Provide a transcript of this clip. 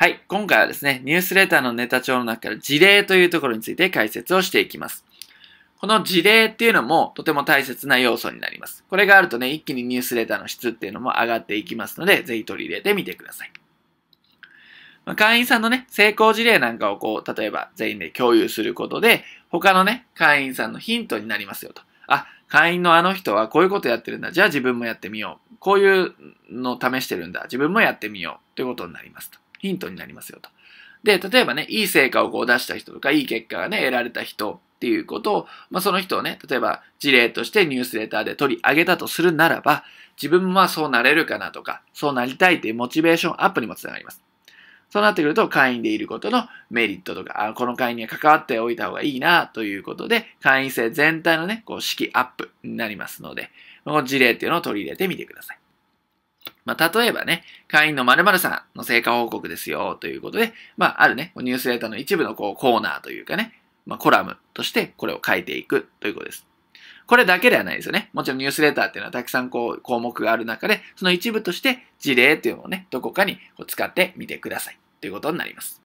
はい、今回はですね、ニュースレターのネタ帳の中から事例というところについて解説をしていきます。この事例っていうのもとても大切な要素になります。これがあるとね、一気にニュースレターの質っていうのも上がっていきますので、ぜひ取り入れてみてください。まあ、会員さんのね、成功事例なんかをこう、例えば全員で共有することで、他のね、会員さんのヒントになりますよと。あ、会員のあの人はこういうことやってるんだ。じゃあ自分もやってみよう。こういうのを試してるんだ。自分もやってみよう。ということになりますと。ヒントになりますよと。で、例えばね、いい成果をこう出した人とか、いい結果がね、得られた人っていうことを、まあ、その人をね、例えば事例としてニュースレターで取り上げたとするならば、自分もまあそうなれるかなとか、そうなりたいっていうモチベーションアップにもつながります。そうなってくると、会員でいることのメリットとか、あこの会員には関わっておいた方がいいなということで、会員制全体のね、こう、式アップになりますので、この事例っていうのを取り入れてみてください。まあ、例えばね、会員の〇〇さんの成果報告ですよということで、まあ、あるね、ニュースレータの一部のこうコーナーというかね、まあ、コラムとしてこれを書いていくということです。これだけではないですよね。もちろんニュースレターっていうのはたくさんこう項目がある中で、その一部として事例っていうのをね、どこかにこう使ってみてくださいということになります。